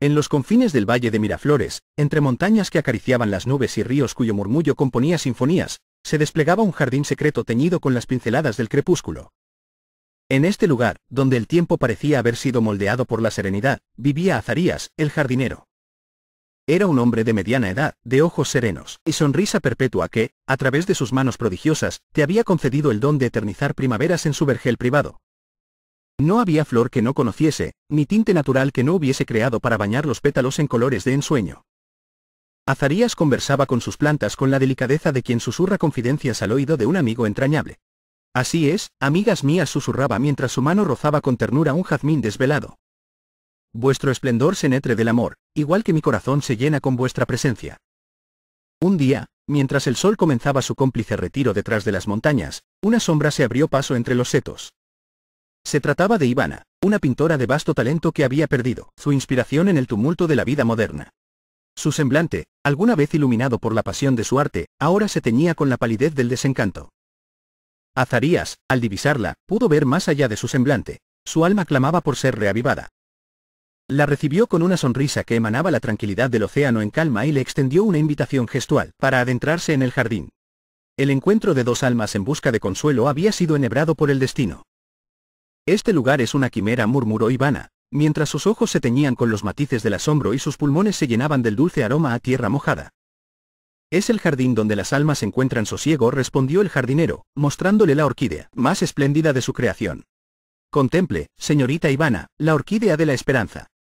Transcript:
En los confines del valle de Miraflores, entre montañas que acariciaban las nubes y ríos cuyo murmullo componía sinfonías, se desplegaba un jardín secreto teñido con las pinceladas del crepúsculo. En este lugar, donde el tiempo parecía haber sido moldeado por la serenidad, vivía Azarías, el jardinero. Era un hombre de mediana edad, de ojos serenos y sonrisa perpetua que, a través de sus manos prodigiosas, te había concedido el don de eternizar primaveras en su vergel privado. No había flor que no conociese, ni tinte natural que no hubiese creado para bañar los pétalos en colores de ensueño. Azarías conversaba con sus plantas con la delicadeza de quien susurra confidencias al oído de un amigo entrañable. Así es, amigas mías susurraba mientras su mano rozaba con ternura un jazmín desvelado. Vuestro esplendor se netre del amor, igual que mi corazón se llena con vuestra presencia. Un día, mientras el sol comenzaba su cómplice retiro detrás de las montañas, una sombra se abrió paso entre los setos. Se trataba de Ivana, una pintora de vasto talento que había perdido su inspiración en el tumulto de la vida moderna. Su semblante, alguna vez iluminado por la pasión de su arte, ahora se teñía con la palidez del desencanto. Azarías, al divisarla, pudo ver más allá de su semblante. Su alma clamaba por ser reavivada. La recibió con una sonrisa que emanaba la tranquilidad del océano en calma y le extendió una invitación gestual para adentrarse en el jardín. El encuentro de dos almas en busca de consuelo había sido enhebrado por el destino. Este lugar es una quimera, murmuró Ivana, mientras sus ojos se teñían con los matices del asombro y sus pulmones se llenaban del dulce aroma a tierra mojada. Es el jardín donde las almas encuentran sosiego, respondió el jardinero, mostrándole la orquídea, más espléndida de su creación. Contemple, señorita Ivana, la orquídea de la esperanza.